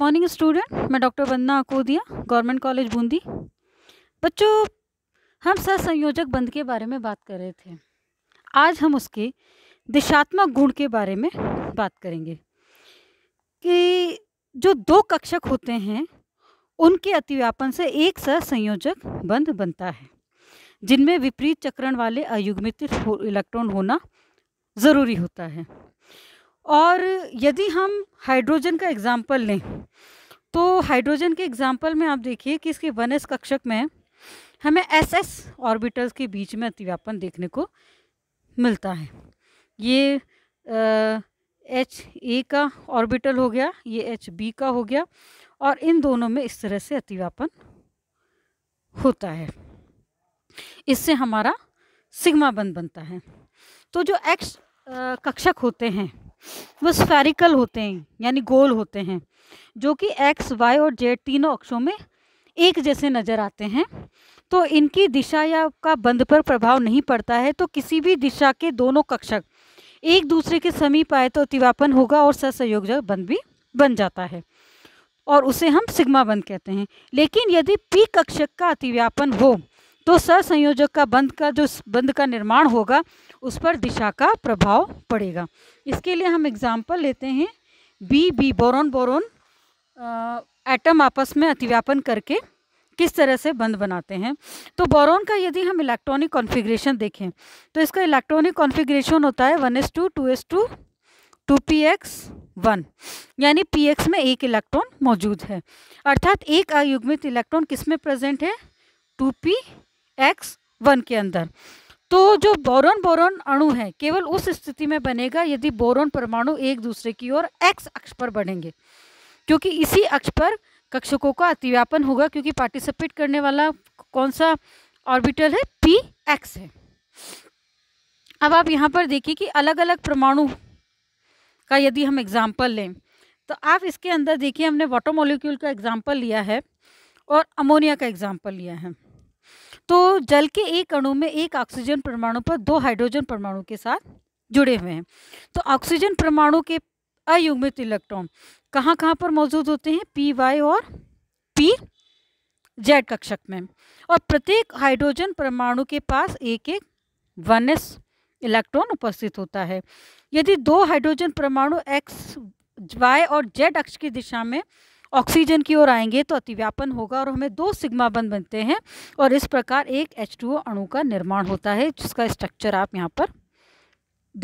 morning student मैं doctor Vandana Akodia government college Bundi बच्चों हम संयोजक बंद के बारे में बात कर रहे थे आज हम उसके दिशात्मक गुण के बारे में बात करेंगे कि जो दो कक्षक होते हैं उनके अतिव्यापन से एक संयोजक बंद बनता है जिनमें विपरीत चक्रण वाले अयुग्मित इलेक्ट्रॉन होना ज़रूरी होता है और यदि हम हाइड्रोजन का एग्ज़ाम्पल लें तो हाइड्रोजन के एग्ज़ाम्पल में आप देखिए कि इसके वन एस कक्षक में हमें एस एस ऑर्बिटल्स के बीच में अतिव्यापन देखने को मिलता है ये एच ए का ऑर्बिटल हो गया ये एच बी का हो गया और इन दोनों में इस तरह से अतिव्यापन होता है इससे हमारा सिग्मा बंद बनता है तो जो एक्स कक्षक होते हैं वो स्फेरिकल होते हैं यानी गोल होते हैं जो कि एक्स वाई और जेड तीनों अक्षों में एक जैसे नज़र आते हैं तो इनकी दिशा या का बंद पर प्रभाव नहीं पड़ता है तो किसी भी दिशा के दोनों कक्षक एक दूसरे के समीप आए तो अतिवापन होगा और सहसंयोजक बंद भी बन जाता है और उसे हम सिग्मा बंद कहते हैं लेकिन यदि पी कक्षक का अतिव्यापन हो तो सहसंयोजक का बंद का जो बंद का निर्माण होगा उस पर दिशा का प्रभाव पड़ेगा इसके लिए हम एग्जाम्पल लेते हैं B B boron boron atom आपस में अतिव्यापन करके किस तरह से बंद बनाते हैं तो बोरोन का यदि हम इलेक्ट्रॉनिक कॉन्फ़िगरेशन देखें तो इसका इलेक्ट्रॉनिक कॉन्फ़िगरेशन होता है one s two two s two two p x one यानी पी एक्स में एक इलेक्ट्रॉन मौजूद है अर्थात एक अयुग्मित इलेक्ट्रॉन किस में प्रेजेंट है टू पी एक्स वन के अंदर तो जो बोरोन बोरोन अणु है केवल उस स्थिति में बनेगा यदि बोरोन परमाणु एक दूसरे की ओर एक्स अक्ष पर बढ़ेंगे क्योंकि इसी अक्ष पर कक्षकों का अतिव्यापन होगा क्योंकि पार्टिसिपेट करने वाला कौन सा ऑर्बिटल है पी एक्स है अब आप यहाँ पर देखिए कि अलग अलग परमाणु का यदि हम एग्जाम्पल लें तो आप इसके अंदर देखिए हमने वाटर मोलिक्यूल का एग्जाम्पल लिया है और अमोनिया का एग्जाम्पल लिया है तो जल के एक अणु में एक ऑक्सीजन परमाणु पर दो हाइड्रोजन परमाणु के साथ जुड़े हुए हैं तो ऑक्सीजन परमाणु के अयुग्मित इलेक्ट्रॉन कहाँ कहाँ पर मौजूद होते हैं पी वाई और पी जेड कक्षक में और प्रत्येक हाइड्रोजन परमाणु के पास एक एक वन एस इलेक्ट्रॉन उपस्थित होता है यदि दो हाइड्रोजन परमाणु एक्स वाई और जेड अक्ष की दिशा में ऑक्सीजन की ओर आएंगे तो अतिव्यापन होगा और हमें दो सिग्मा बंद बनते हैं और इस प्रकार एक एच अणु का निर्माण होता है जिसका स्ट्रक्चर आप यहाँ पर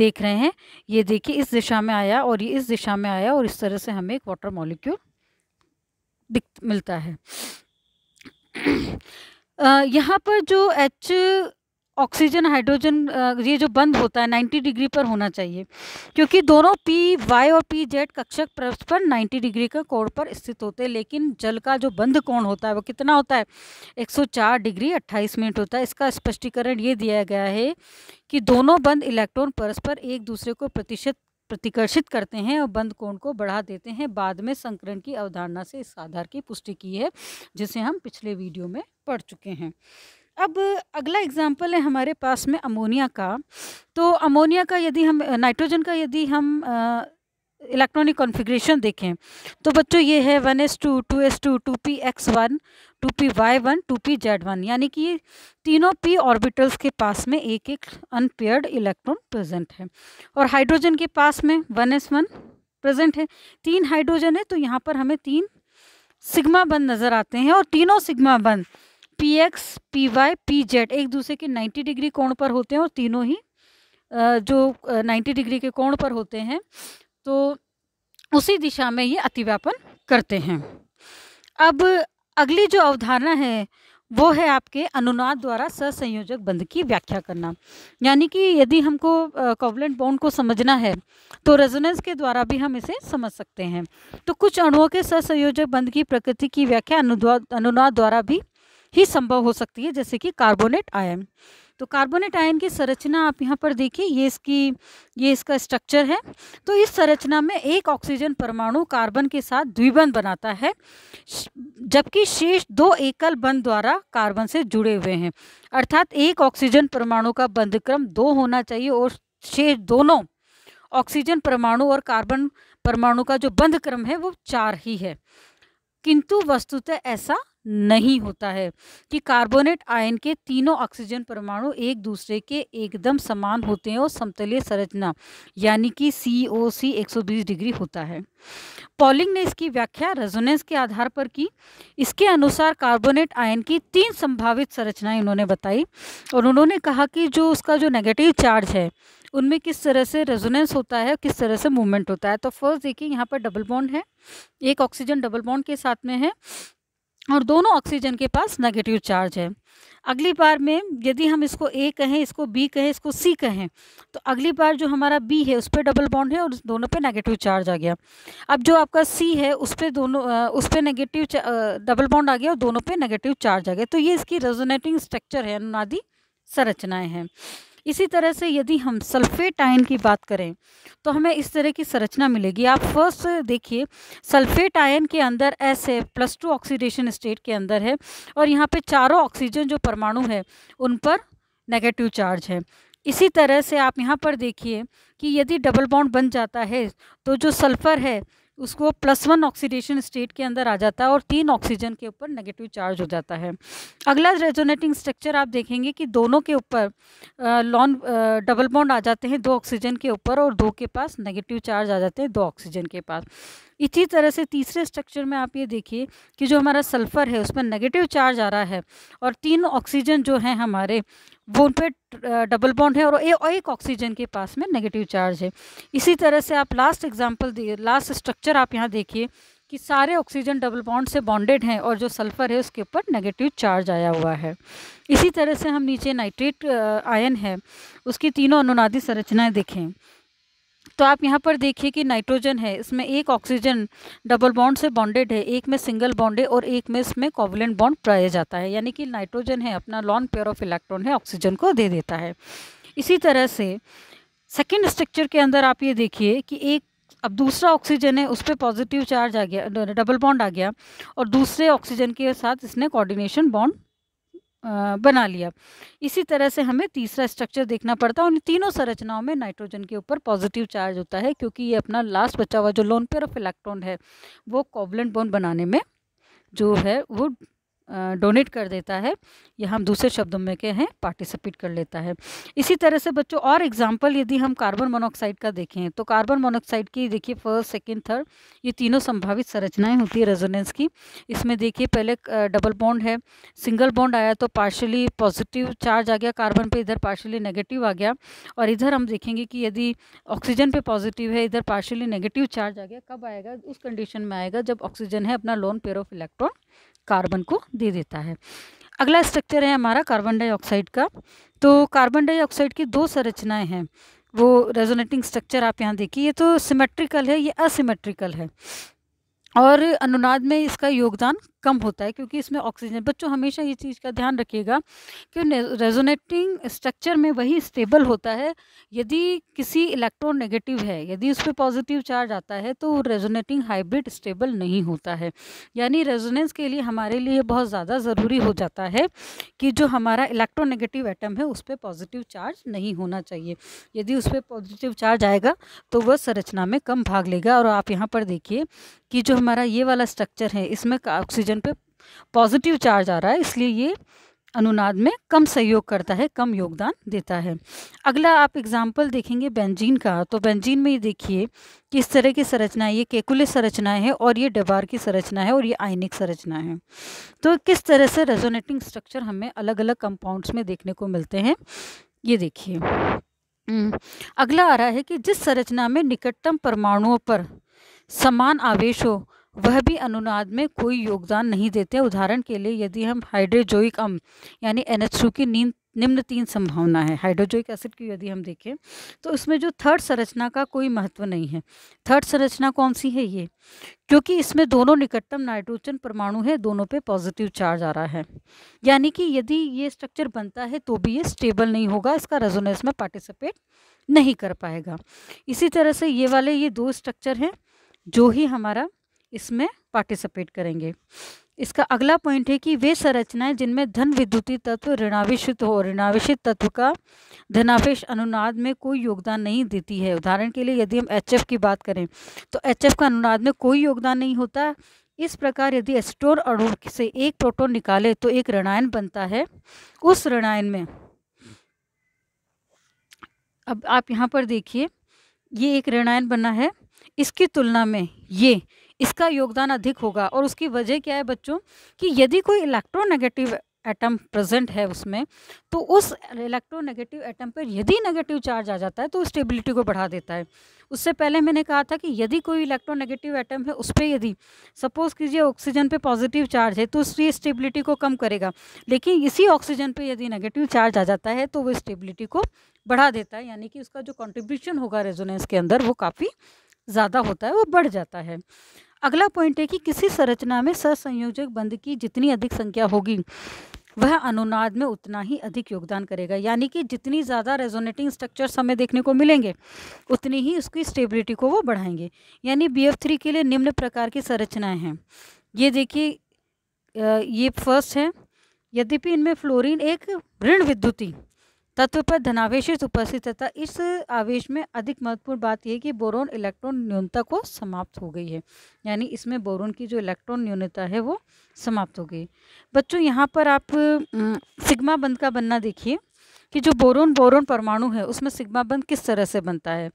देख रहे हैं ये देखिए इस दिशा में आया और ये इस दिशा में आया और इस तरह से हमें एक वाटर मॉलिक्यूल दिख मिलता है यहाँ पर जो एच ऑक्सीजन हाइड्रोजन ये जो बंद होता है 90 डिग्री पर होना चाहिए क्योंकि दोनों पी वाई और पी जेड कक्षक परस्पर 90 डिग्री का कोण पर स्थित होते हैं लेकिन जल का जो बंद कोण होता है वो कितना होता है 104 डिग्री 28 मिनट होता है इसका स्पष्टीकरण ये दिया गया है कि दोनों बंद इलेक्ट्रॉन परस्पर एक दूसरे को प्रतिशत प्रतिकर्षित करते हैं और बंद कोण को बढ़ा देते हैं बाद में संकरण की अवधारणा से इस आधार की पुष्टि की है जिसे हम पिछले वीडियो में पढ़ चुके हैं अब अगला एग्ज़ाम्पल है हमारे पास में अमोनिया का तो अमोनिया का यदि हम नाइट्रोजन का यदि हम इलेक्ट्रॉनिक कॉन्फ़िगरेशन देखें तो बच्चों ये है one s two two s two two p x one two p y one two p z one यानी कि ये तीनों पी ऑर्बिटल्स के पास में एक एक अनपेयर्ड इलेक्ट्रॉन प्रेजेंट है और हाइड्रोजन के पास में वन एस वन प्रेजेंट है तीन हाइड्रोजन है तो यहाँ पर हमें तीन सिग्मा बंद नज़र आते हैं और तीनों सिग्मा बंद p x p y p z एक दूसरे के 90 डिग्री कोण पर होते हैं और तीनों ही जो 90 डिग्री के कोण पर होते हैं तो उसी दिशा में ये अतिव्यापन करते हैं अब अगली जो अवधारणा है वो है आपके अनुनाद द्वारा ससंयोजक बंध की व्याख्या करना यानी कि यदि हमको कॉवलेंट बाउंड को समझना है तो रेजोनेंस के द्वारा भी हम इसे समझ सकते हैं तो कुछ अणुओं के ससंयोजक बंध की प्रकृति की व्याख्या अनुनाद द्वारा भी ही संभव हो सकती है जैसे कि कार्बोनेट आयन तो कार्बोनेट आयन की संरचना आप यहाँ पर देखिए ये इसकी ये इसका स्ट्रक्चर है तो इस संरचना में एक ऑक्सीजन परमाणु कार्बन के साथ द्विबंध बनाता है जबकि शेष दो एकल बंध द्वारा कार्बन से जुड़े हुए हैं अर्थात एक ऑक्सीजन परमाणु का बंध क्रम दो होना चाहिए और शेष दोनों ऑक्सीजन परमाणु और कार्बन परमाणु का जो बंध क्रम है वो चार ही है किंतु वस्तुतः ऐसा नहीं होता है कि कार्बोनेट आयन के तीनों ऑक्सीजन परमाणु एक दूसरे के एकदम समान होते हैं और समतलीय संरचना यानी कि सी ओ सी एक डिग्री होता है पॉलिंग ने इसकी व्याख्या रेजोनेंस के आधार पर की इसके अनुसार कार्बोनेट आयन की तीन संभावित संरचनाएं इन्होंने बताई और उन्होंने कहा कि जो उसका जो नेगेटिव चार्ज है उनमें किस तरह से रेजोनेंस होता है किस तरह से मूवमेंट होता है तो फर्स्ट देखिए यहाँ पर डबल बॉन्ड है एक ऑक्सीजन डबल बॉन्ड के साथ में है और दोनों ऑक्सीजन के पास नेगेटिव चार्ज है अगली बार में यदि हम इसको ए कहें इसको बी कहें इसको सी कहें तो अगली बार जो हमारा बी है उस पर डबल बॉन्ड है और दोनों पे नेगेटिव चार्ज आ गया अब जो आपका सी है उस पर दोनों उस पर नेगेटिव डबल बॉन्ड आ गया और दोनों पे नेगेटिव चार्ज आ गया तो ये इसकी रेजोनेटिंग स्ट्रक्चर है अनुनादी संरचनाएँ हैं इसी तरह से यदि हम सल्फेट आयन की बात करें तो हमें इस तरह की संरचना मिलेगी आप फर्स्ट देखिए सल्फेट आयन के अंदर एस है प्लस टू ऑक्सीडेशन स्टेट के अंदर है और यहाँ पे चारों ऑक्सीजन जो परमाणु है उन पर नेगेटिव चार्ज है इसी तरह से आप यहाँ पर देखिए कि यदि डबल बॉन्ड बन जाता है तो जो सल्फ़र है उसको प्लस वन ऑक्सीडेशन स्टेट के अंदर आ जाता है और तीन ऑक्सीजन के ऊपर नेगेटिव चार्ज हो जाता है अगला रेजोनेटिंग स्ट्रक्चर आप देखेंगे कि दोनों के ऊपर लॉन डबल बॉन्ड आ जाते हैं दो ऑक्सीजन के ऊपर और दो के पास नेगेटिव चार्ज आ जाते हैं दो ऑक्सीजन के पास इसी तरह से तीसरे स्ट्रक्चर में आप ये देखिए कि जो हमारा सल्फ़र है उसमें नेगेटिव चार्ज आ रहा है और तीन ऑक्सीजन जो हैं हमारे वो उन पर डबल बॉन्ड है और एक ऑक्सीजन के पास में नेगेटिव चार्ज है इसी तरह से आप लास्ट एग्जाम्पल लास्ट स्ट्रक्चर आप यहाँ देखिए कि सारे ऑक्सीजन डबल बॉन्ड से बॉन्डेड हैं और जो सल्फ़र है उसके ऊपर नेगेटिव चार्ज आया हुआ है इसी तरह से हम नीचे नाइट्रेट आयन है उसकी तीनों अनुनादी संरचनाएं देखें तो आप यहाँ पर देखिए कि नाइट्रोजन है इसमें एक ऑक्सीजन डबल बॉन्ड से बॉन्डेड है एक में सिंगल बॉन्ड है और एक में इसमें कॉवलेंट बॉन्ड पाया जाता है यानी कि नाइट्रोजन है अपना लॉन पेयर ऑफ इलेक्ट्रॉन है ऑक्सीजन को दे देता है इसी तरह से सेकेंड स्ट्रक्चर के अंदर आप ये देखिए कि एक अब दूसरा ऑक्सीजन है उस पर पॉजिटिव चार्ज आ गया डबल बॉन्ड आ गया और दूसरे ऑक्सीजन के साथ इसने कोऑर्डिनेशन बॉन्ड बना लिया इसी तरह से हमें तीसरा स्ट्रक्चर देखना पड़ता है उन तीनों संरचनाओं में नाइट्रोजन के ऊपर पॉजिटिव चार्ज होता है क्योंकि ये अपना लास्ट बचा हुआ जो लोन पेयर ऑफ इलेक्ट्रॉन है वो कोवलेंट बोन बनाने में जो है वो डोनेट कर देता है या हम दूसरे शब्दों में के हैं पार्टिसिपेट कर लेता है इसी तरह से बच्चों और एग्जाम्पल यदि हम कार्बन मोनोक्साइड का देखें तो कार्बन मोनोक्साइड की देखिए फर्स्ट सेकेंड थर्ड ये तीनों संभावित संरचनाएं होती है रेजोनेंस की इसमें देखिए पहले डबल बॉन्ड है सिंगल बॉन्ड आया तो पार्शली पॉजिटिव चार्ज आ गया कार्बन पर इधर पार्शली नेगेटिव आ गया और इधर हम देखेंगे कि यदि ऑक्सीजन पर पॉजिटिव है इधर पार्शली नेगेटिव चार्ज आ गया कब आएगा उस कंडीशन में आएगा जब ऑक्सीजन है अपना lone pair of electron carbon को दे देता है अगला स्ट्रक्चर है हमारा कार्बन डाइऑक्साइड का तो कार्बन डाइऑक्साइड की दो संरचनाएं हैं वो रेजोनेटिंग स्ट्रक्चर आप यहाँ देखिए ये तो सिमेट्रिकल है ये असिमेट्रिकल है और अनुनाद में इसका योगदान कम होता है क्योंकि इसमें ऑक्सीजन बच्चों हमेशा ये चीज़ का ध्यान रखिएगा कि रेजोनेटिंग स्ट्रक्चर में वही स्टेबल होता है यदि किसी इलेक्ट्रॉन नेगेटिव है यदि उस पर पॉजिटिव चार्ज आता है तो रेजोनेटिंग हाइब्रिड स्टेबल नहीं होता है यानी रेजोनेंस के लिए हमारे लिए बहुत ज़्यादा ज़रूरी हो जाता है कि जो हमारा इलेक्ट्रोनेगेटिव आइटम है उस पर पॉजिटिव चार्ज नहीं होना चाहिए यदि उस पर पॉजिटिव चार्ज आएगा तो वह संरचना में कम भाग लेगा और आप यहाँ पर देखिए कि जो हमारा ये वाला स्ट्रक्चर है इसमें ऑक्सीजन ऑक्सीजन पे पॉजिटिव चार्ज आ रहा है इसलिए ये अनुनाद में कम सहयोग करता है कम योगदान देता है अगला आप एग्जाम्पल देखेंगे बेंजीन का तो बेंजीन में ये देखिए कि इस तरह की संरचना ये केकुल संरचना है और ये डबार की संरचना है और ये आयनिक संरचना है तो किस तरह से रेजोनेटिंग स्ट्रक्चर हमें अलग अलग कंपाउंड्स में देखने को मिलते हैं ये देखिए हम्म, अगला आ रहा है कि जिस संरचना में निकटतम परमाणुओं पर समान आवेश हो वह भी अनुनाद में कोई योगदान नहीं देते उदाहरण के लिए यदि हम हाइड्रोजोइक अम यानी एन की नींद निम्न तीन संभावना है हाइड्रोजोइक एसिड की यदि हम देखें तो इसमें जो थर्ड संरचना का कोई महत्व नहीं है थर्ड संरचना कौन सी है ये क्योंकि इसमें दोनों निकटतम नाइट्रोजन परमाणु है दोनों पे पॉजिटिव चार्ज आ रहा है यानी कि यदि ये स्ट्रक्चर बनता है तो भी ये स्टेबल नहीं होगा इसका रेजोनेंस में पार्टिसिपेट नहीं कर पाएगा इसी तरह से ये वाले ये दो स्ट्रक्चर हैं जो ही हमारा इसमें पार्टिसिपेट करेंगे इसका अगला पॉइंट है कि वे संरचनाएं जिनमें धन विद्युतीय तत्व ऋणावेश हो ऋणावेश तत्व का धनावेश अनुनाद में कोई योगदान नहीं देती है उदाहरण के लिए यदि हम एचएफ की बात करें तो एचएफ का अनुनाद में कोई योगदान नहीं होता इस प्रकार यदि एस्टोर अणु से एक प्रोटोन निकाले तो एक ऋणायन बनता है उस ऋणायन में अब आप यहाँ पर देखिए ये एक ऋणायन बना है इसकी तुलना में ये इसका योगदान अधिक होगा और उसकी वजह क्या है बच्चों कि यदि कोई इलेक्ट्रोनेगेटिव एटम प्रेजेंट है उसमें तो उस इलेक्ट्रोनेगेटिव एटम पर यदि नेगेटिव चार्ज आ जाता है तो स्टेबिलिटी को बढ़ा देता है उससे पहले मैंने कहा था कि यदि कोई इलेक्ट्रोनेगेटिव एटम है उस पर यदि सपोज कीजिए ऑक्सीजन पे पॉजिटिव चार्ज है तो उसकी स्टेबिलिटी को कम करेगा लेकिन इसी ऑक्सीजन पे यदि नेगेटिव चार्ज आ जाता है तो वो स्टेबिलिटी को बढ़ा देता है यानी कि उसका जो कॉन्ट्रीब्यूशन होगा रेजोनेंस के अंदर वो काफ़ी ज़्यादा होता है वो बढ़ जाता है अगला पॉइंट है कि किसी संरचना में सहसंयोजक बंद की जितनी अधिक संख्या होगी वह अनुनाद में उतना ही अधिक योगदान करेगा यानी कि जितनी ज़्यादा रेजोनेटिंग स्ट्रक्चर्स हमें देखने को मिलेंगे उतनी ही उसकी स्टेबिलिटी को वो बढ़ाएंगे यानी बी एफ थ्री के लिए निम्न प्रकार की संरचनाएं हैं ये देखिए ये फर्स्ट है यद्यपि इनमें फ्लोरीन एक ऋण विद्युती तत्व पर धनावेश उपस्थित तथा इस आवेश में अधिक महत्वपूर्ण बात यह कि बोरोन इलेक्ट्रॉन न्यूनता को समाप्त हो गई है यानी इसमें बोरोन की जो इलेक्ट्रॉन न्यूनता है वो समाप्त हो गई बच्चों यहाँ पर आप सिग्मा बंद का बनना देखिए कि जो बोरोन बोरोन परमाणु है उसमें सिग्मा बंद किस तरह से बनता है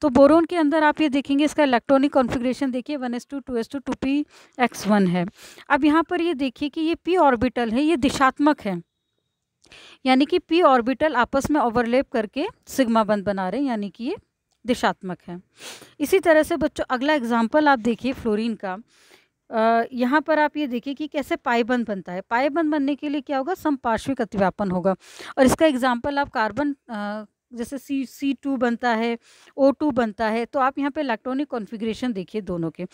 तो बोरोन के अंदर आप ये देखेंगे इसका इलेक्ट्रॉनिक कॉन्फ़िगरेशन देखिए one s two two s two two p x one है अब यहाँ पर ये देखिए कि ये पी ऑर्बिटल है ये दिशात्मक है यानी कि पी ऑर्बिटल आपस में ओवरलेप करके सिग्मा बंद बना रहे हैं यानी कि ये दिशात्मक है इसी तरह से बच्चों अगला एग्जाम्पल आप देखिए फ्लोरीन का यहाँ पर आप ये देखिए कि कैसे पाईबंद बनता है पाईबंद बनने के लिए क्या होगा समपार्श्विक अतिव्यापन होगा और इसका एग्जाम्पल आप कार्बन जैसे सी सी टू बनता है ओ टू बनता है तो आप यहाँ पे इलेक्ट्रॉनिक कॉन्फ़िगरेशन देखिए दोनों के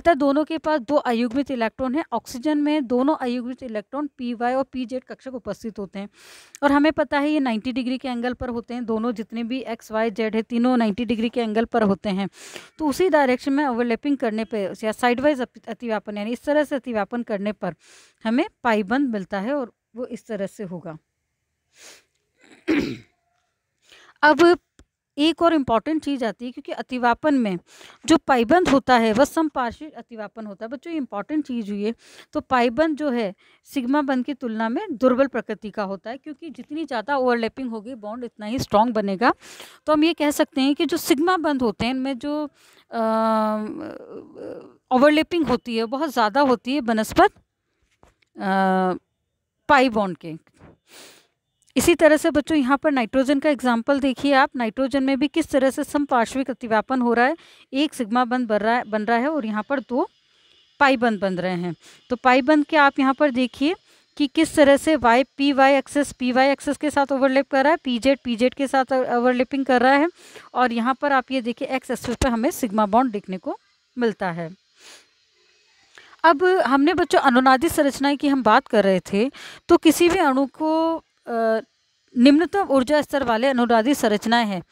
अतः दोनों के पास दो अयुग्मित इलेक्ट्रॉन है ऑक्सीजन में दोनों अयुग्मित इलेक्ट्रॉन पी वाई और पी जेड कक्षक उपस्थित होते हैं और हमें पता है ये नाइन्टी डिग्री के एंगल पर होते हैं दोनों जितने भी एक्स वाई जेड है तीनों नाइन्टी डिग्री के एंगल पर होते हैं तो उसी डायरेक्शन में ओवरलैपिंग करने पर या साइडवाइज अतिव्यापन यानी इस तरह से अतिव्यापन करने पर हमें पाईबंद मिलता है और वो इस तरह से होगा अब एक और इम्पॉर्टेंट चीज़ आती है क्योंकि अतिवापन में जो पाइबंद होता है वह समपार्श्विक अतिवापन होता है बच्चों इम्पॉर्टेंट चीज़ हुई है तो पाइबंद जो है सिग्मा बंद की तुलना में दुर्बल प्रकृति का होता है क्योंकि जितनी ज़्यादा ओवरलैपिंग होगी बॉन्ड इतना ही स्ट्रांग बनेगा तो हम ये कह सकते हैं कि जो सिग्मा बंद होते हैं इनमें जो ओवरलैपिंग होती है बहुत ज़्यादा होती है बनस्पत पाई बॉन्ड के इसी तरह से बच्चों यहाँ पर नाइट्रोजन का एग्जाम्पल देखिए आप नाइट्रोजन में भी किस तरह से समपार्श्विक अतिव्यापन हो रहा है एक सिग्मा बंद बन रहा है बन रहा है और यहाँ पर दो पाई बंद बन रहे हैं तो पाई बंद के आप यहाँ पर देखिए कि किस तरह से y p y axis p y axis के साथ ओवरलेप कर रहा है पी जेड पी जेड के साथ ओवरलेपिंग कर रहा है और यहाँ पर आप ये देखिए एक्स एक्सेस पर हमें सिग्मा बॉन्ड देखने को मिलता है अब हमने बच्चों अनुनादित संरचनाएं की हम बात कर रहे थे तो किसी भी अणु को निम्नतम ऊर्जा स्तर वाले अनुराधी संरचनाएं हैं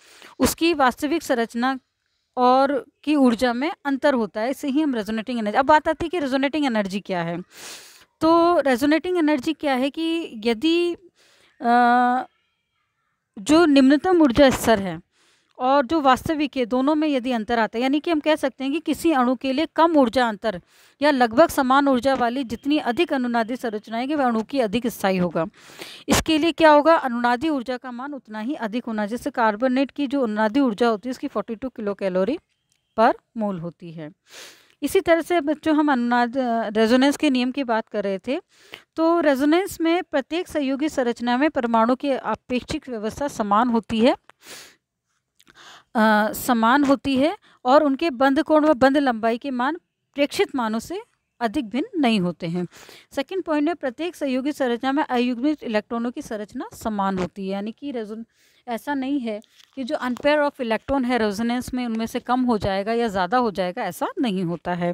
उसकी वास्तविक संरचना और की ऊर्जा में अंतर होता है इसे ही हम रेजोनेटिंग एनर्जी अब बात आती है कि रेजोनेटिंग एनर्जी क्या है तो रेजोनेटिंग एनर्जी क्या है कि यदि जो निम्नतम ऊर्जा स्तर है और जो वास्तविक है दोनों में यदि अंतर आता है यानी कि हम कह सकते हैं कि किसी अणु के लिए कम ऊर्जा अंतर या लगभग समान ऊर्जा वाली जितनी अधिक अनुनादी संरचनाएँ वह अणु की अधिक स्थायी होगा इसके लिए क्या होगा अनुनादी ऊर्जा का मान उतना ही अधिक होना जैसे कार्बोनेट की जो अनुनादी ऊर्जा होती है उसकी फोर्टी टू किलो कैलोरी पर मोल होती है इसी तरह से बच्चों हम अनुनाद रेजोनेंस के नियम की बात कर रहे थे तो रेजोनेंस में प्रत्येक सहयोगी संरचना में परमाणु की अपेक्षिक व्यवस्था समान होती है समान होती है और उनके बंद कोण व बंद लंबाई के मान प्रेक्षित मानों से अधिक भिन्न नहीं होते हैं सेकंड पॉइंट में प्रत्येक सहयोगी संरचना में अयुग्मित इलेक्ट्रॉनों की संरचना समान होती है यानी कि रेजोन ऐसा नहीं है कि जो अनपेयर ऑफ इलेक्ट्रॉन है रेजोनेंस में उनमें से कम हो जाएगा या ज़्यादा हो जाएगा ऐसा नहीं होता है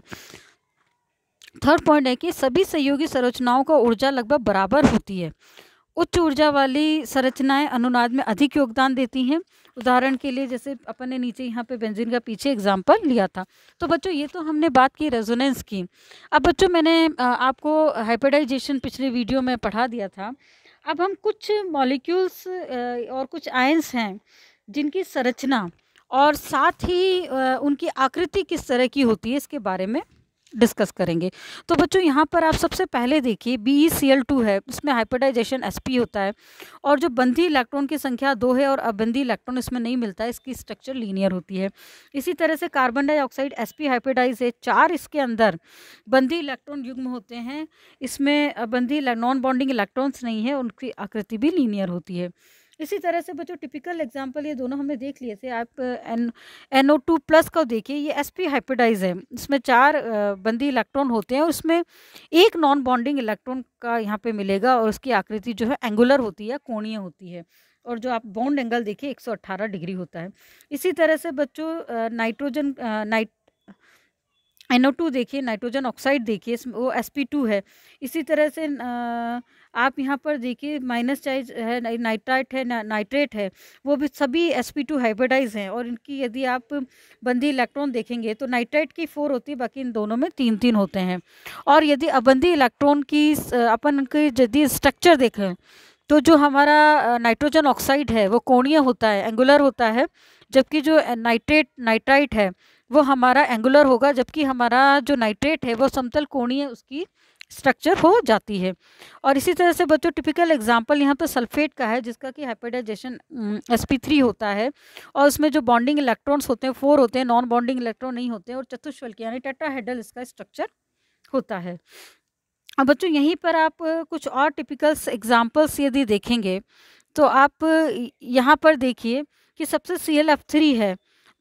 थर्ड पॉइंट है कि सभी सहयोगी संरचनाओं का ऊर्जा लगभग बराबर होती है उच्च ऊर्जा वाली संरचनाएं अनुनाद में अधिक योगदान देती हैं उदाहरण के लिए जैसे अपन ने नीचे यहाँ पे बेंजीन का पीछे एग्जाम्पल लिया था तो बच्चों ये तो हमने बात की रेजोनेंस की अब बच्चों मैंने आपको हाइपेडाइजेशन पिछले वीडियो में पढ़ा दिया था अब हम कुछ मॉलिक्यूल्स और कुछ आयंस हैं जिनकी संरचना और साथ ही उनकी आकृति किस तरह की होती है इसके बारे में डिस्कस करेंगे तो बच्चों यहाँ पर आप सबसे पहले देखिए बी सी एल टू है इसमें हाइपोडाइजेशन एस पी होता है और जो बंधी इलेक्ट्रॉन की संख्या दो है और अबंधी इलेक्ट्रॉन इसमें नहीं मिलता है इसकी स्ट्रक्चर लीनियर होती है इसी तरह से carbon dioxide s p hybridised है चार इसके अंदर बंधी इलेक्ट्रॉन युग्म होते हैं इसमें बंधी नॉन बॉन्डिंग इलेक्ट्रॉन्स नहीं है उनकी आकृति भी लीनियर होती है इसी तरह से बच्चों टिपिकल एग्जाम्पल ये दोनों हमने देख लिए थे आप N N O two plus का देखिए ये एस पी हाइपेडाइज है इसमें चार बंदी इलेक्ट्रॉन होते हैं उसमें एक नॉन बॉन्डिंग इलेक्ट्रॉन का यहाँ पे मिलेगा और उसकी आकृति जो है एंगुलर होती है कोणीय होती है और जो आप बॉन्ड एंगल देखिए एक डिग्री होता है इसी तरह से बच्चों नाइट्रोजन नाइट एन टू देखिए नाइट्रोजन ऑक्साइड देखिए वो एस पी टू है इसी तरह से आप यहाँ पर देखिए माइनस चार्ज है नाइट्राइट है नाइट्रेट है वो भी सभी एस पी टू हाइब्रिडाइज हैं और इनकी यदि आप बंदी इलेक्ट्रॉन देखेंगे तो नाइट्राइट की फोर होती है बाकी इन दोनों में तीन तीन होते हैं और यदि अबंदी इलेक्ट्रॉन की अपन के यदि स्ट्रक्चर देखें तो जो हमारा नाइट्रोजन ऑक्साइड है वो कोणीय होता है एंगुलर होता है जबकि जो नाइट्रेट नाइट्राइट है वो हमारा एंगुलर होगा जबकि हमारा जो नाइट्रेट है वो समतल कोणीय उसकी स्ट्रक्चर हो जाती है और इसी तरह से बच्चों टिपिकल एग्जांपल यहाँ पर सल्फेट का है जिसका कि हाइपोडाइजेशन एस पी थ्री होता है और उसमें जो बॉन्डिंग इलेक्ट्रॉन्स होते हैं फोर होते हैं नॉन बॉन्डिंग इलेक्ट्रॉन नहीं होते हैं और चतुष्फलक यानी टेट्राहेडल इसका स्ट्रक्चर होता है अब बच्चों यहीं पर आप कुछ और टिपिकल्स एग्जाम्पल्स यदि देखेंगे तो आप यहाँ पर देखिए कि सबसे सी एल एफ थ्री है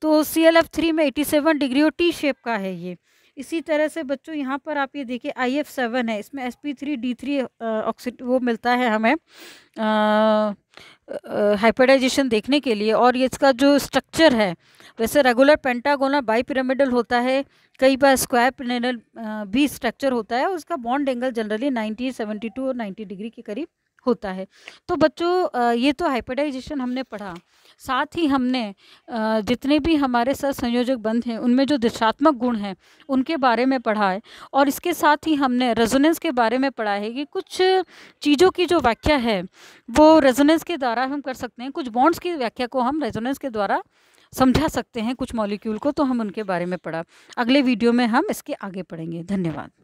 तो सी एल एफ थ्री में एटी सेवन डिग्री और टी शेप का है ये इसी तरह से बच्चों यहाँ पर आप ये देखिए आई एफ सेवन है इसमें s p three d three ऑक्सीड वो मिलता है हमें हाइपरडाइजेशन देखने के लिए और ये इसका जो स्ट्रक्चर है वैसे रेगुलर पेंटागोना बाई पिरामिडल होता है कई बार स्क्वायर पिरामिडल भी स्ट्रक्चर होता है उसका bond angle generally ninety seventy two और नाइन्टी डिग्री के करीब होता है तो बच्चों ये तो हाइपरडाइजेशन हमने पढ़ा साथ ही हमने जितने भी हमारे सर संयोजक बंध हैं उनमें जो दिशात्मक गुण हैं उनके बारे में पढ़ा है और इसके साथ ही हमने रेजोनेंस के बारे में पढ़ा है कि कुछ चीज़ों की जो व्याख्या है वो रेजोनेंस के द्वारा हम कर सकते हैं कुछ बॉन्ड्स की व्याख्या को हम रेजोनेंस के द्वारा समझा सकते हैं कुछ मॉलिक्यूल को तो हम उनके बारे में पढ़ा अगले वीडियो में हम इसके आगे पढ़ेंगे धन्यवाद